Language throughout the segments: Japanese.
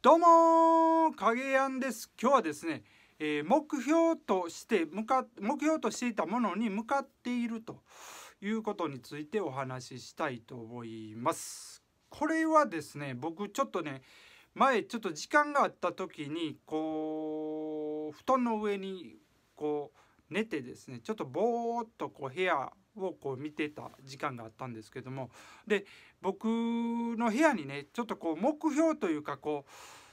どうも影やんです今日はですね、えー、目標として向か目標としていたものに向かっているということについてお話ししたいと思いますこれはですね僕ちょっとね前ちょっと時間があった時にこう布団の上にこう寝てですねちょっとぼーっとこう部屋をこう見てた時間があったんですけどもで僕の部屋にねちょっとこう目標というかこう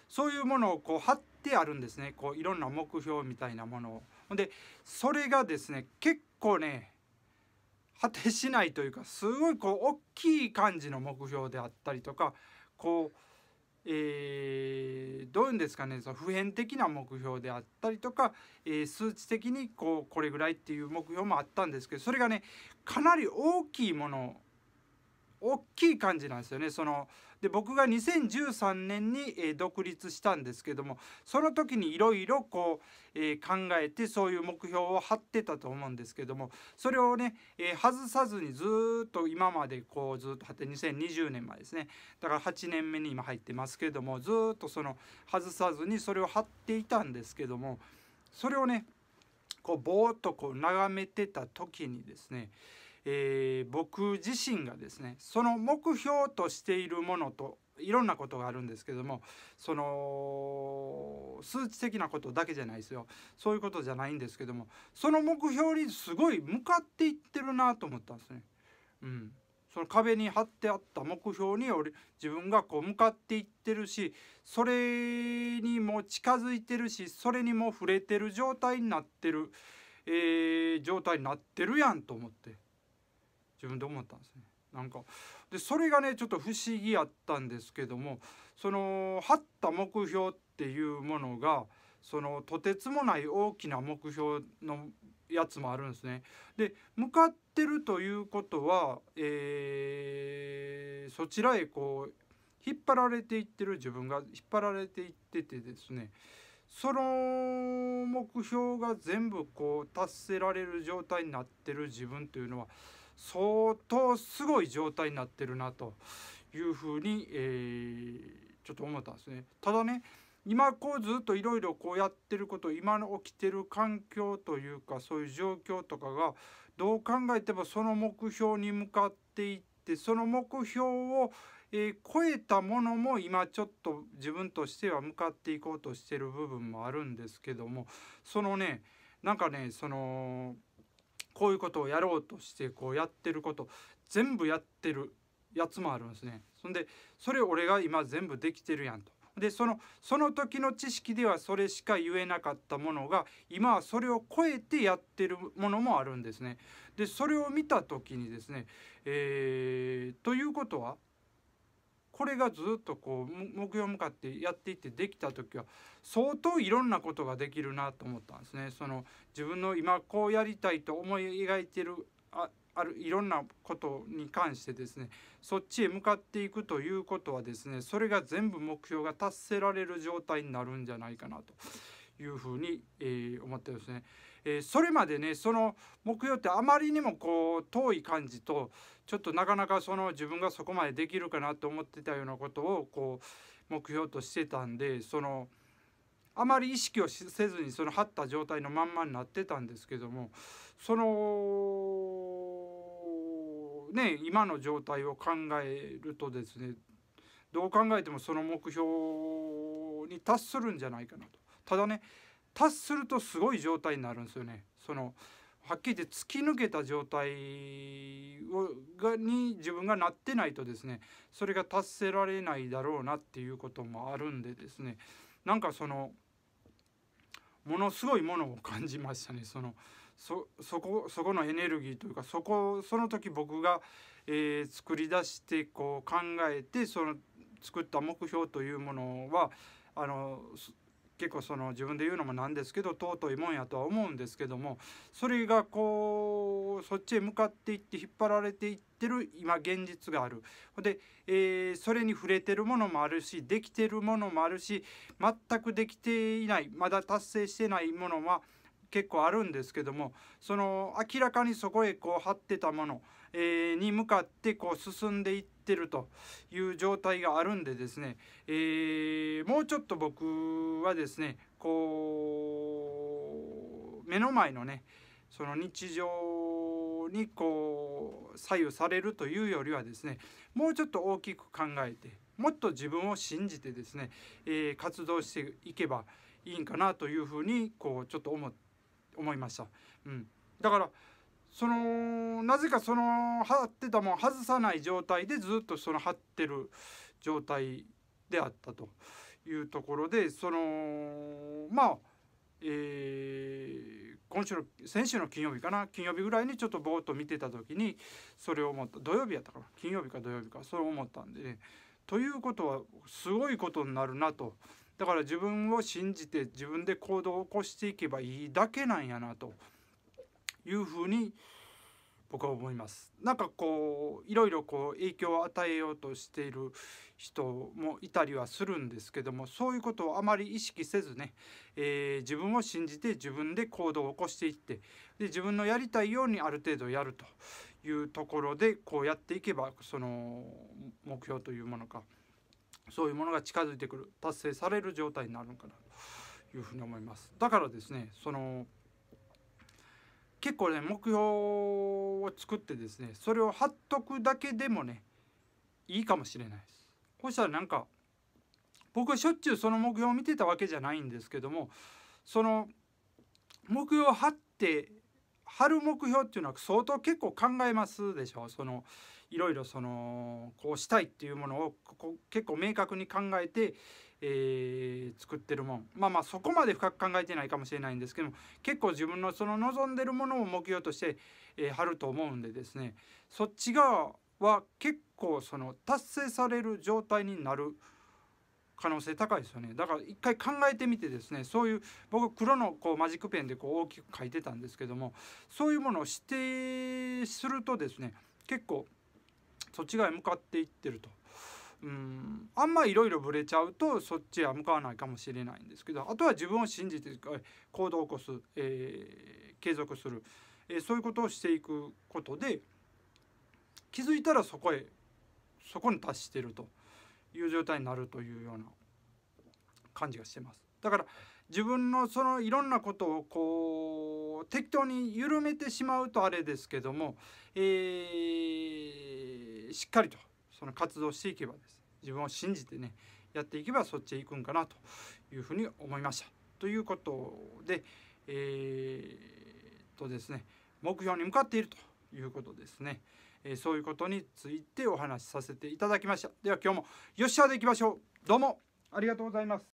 そういうものをこう貼ってあるんですねこういろんな目標みたいなものを。でそれがですね結構ね果てしないというかすごいこう大きい感じの目標であったりとかこう、えーどういうんですかねその普遍的な目標であったりとか、えー、数値的にこうこれぐらいっていう目標もあったんですけどそれがねかなり大きいもの大きい感じなんですよねそので僕が2013年に、え独立したんですけどもその時にいろいろこう、え考えてそういう目標を張ってたと思うんですけどもそれをね、え外さずにずっと今までこうずっと張って2020年までですねだから8年目に今入ってますけどもずっとその外さずにそれを張っていたんですけどもそれをねこうぼーっとこう眺めてた時にですねえー、僕自身がですねその目標としているものといろんなことがあるんですけどもその数値的なことだけじゃないですよそういうことじゃないんですけどもその目標にすごい向かっていってるなと思ったんですね。うん、その壁に貼ってあった目標により自分がこう向かっていってるしそれにも近づいてるしそれにも触れてる状態になってる、えー、状態になってるやんと思って。自分で思ったんですね。なんかでそれがねちょっと不思議やったんですけどもその張った目標っていうものがそのとてつもない大きな目標のやつもあるんですね。で向かってるということは、えー、そちらへこう引っ張られていってる自分が引っ張られていっててですねその目標が全部こう達せられる状態になってる自分というのは相当すごい状態になってるなというふうに、えー、ちょっと思ったんですね。ただね今こうずっといろいろこうやってること今の起きてる環境というかそういう状況とかがどう考えてもその目標に向かっていってその目標を、えー、超えたものも今ちょっと自分としては向かっていこうとしてる部分もあるんですけどもそのねなんかねそのこういうことをやろうとしてこうやってること全部やってるやつもあるんですね。そんでそれ俺が今全部できてるやんと。でそのその時の知識ではそれしか言えなかったものが今はそれを超えてやってるものもあるんですね。でそれを見た時にですね、えー、ということはこれがずっとこう目標向かってやっていってできた時は相当いろんなことができるなと思ったんですね。その自分の今こうやりたいと思い描いてるああるいろんなことに関してですねそっちへ向かっていくということはですねそれが全部目標が達せられる状態になるんじゃないかなというふうに、えー、思ってですね、えー、それまでねその目標ってあまりにもこう遠い感じとちょっとなかなかその自分がそこまでできるかなと思ってたようなことをこう目標としてたんでそのあまり意識をせずにその張った状態のまんまになってたんですけどもそのね今の状態を考えるとですねどう考えてもその目標に達するんじゃないかなと。ただね達するとすごい状態になるんですよねそのはっきり言って突き抜けた状態をがに自分がなってないとですねそれが達せられないだろうなっていうこともあるんでですねなんかそのものすごいものを感じましたねそのそそこそこのエネルギーというかそこその時僕が、えー、作り出してこう考えてその作った目標というものはあの結構その自分で言うのもなんですけど尊いもんやとは思うんですけどもそれがこうそっちへ向かっていって引っ張られていってる今現実がある。で、えー、それに触れてるものもあるしできてるものもあるし全くできていないまだ達成してないものは結構あるんですけどもその明らかにそこへこう張ってたもの、えー、に向かってこう進んでいってるという状態があるんでですね、えー、もうちょっと僕はですねこう目の前のねその日常にこう左右されるというよりはですねもうちょっと大きく考えてもっと自分を信じてですね、えー、活動していけばいいんかなというふうにこうちょっと思思いました。うん、だからそのなぜかその張ってたもん外さない状態でずっとその張ってる状態であったと。いうところでそのまあえー、今週の先週の金曜日かな金曜日ぐらいにちょっとぼーっと見てた時にそれを思った土曜日やったから金曜日か土曜日かそれを思ったんでねということはすごいことになるなとだから自分を信じて自分で行動を起こしていけばいいだけなんやなというふうに、僕は思います。なんかこういろいろこう影響を与えようとしている人もいたりはするんですけどもそういうことをあまり意識せずね、えー、自分を信じて自分で行動を起こしていってで自分のやりたいようにある程度やるというところでこうやっていけばその目標というものかそういうものが近づいてくる達成される状態になるのかなというふうに思います。だからですねその結構ね目標を作ってですねそれを貼っとくだけでもねいいかもしれないです。そしたらなんか僕しょっちゅうその目標を見てたわけじゃないんですけどもその目標を貼って貼る目標っていうのは相当結構考えますでしょそのいろいろそのこうしたいっていうものを結構明確に考えてえー、作ってるもんまあまあそこまで深く考えてないかもしれないんですけども結構自分のその望んでるものを目標として、えー、貼ると思うんでですねそっち側は結構その達成される状態になる可能性高いですよねだから一回考えてみてですねそういう僕黒のこうマジックペンでこう大きく書いてたんですけどもそういうものを指定するとですね結構そっち側へ向かっていってると。うんあんまいろいろぶれちゃうとそっちは向かわないかもしれないんですけどあとは自分を信じて行動を起こす、えー、継続する、えー、そういうことをしていくことで気づいたらそこへそこに達してるという状態になるというような感じがしてます。だから自分のそのいろんなことをこう適当に緩めてしまうとあれですけども、えー、しっかりとその活動していけばです自分を信じてねやっていけばそっちへ行くんかなというふうに思いました。ということでえー、とですね目標に向かっているということですね、えー、そういうことについてお話しさせていただきましたでは今日もよっしゃでいきましょうどうもありがとうございます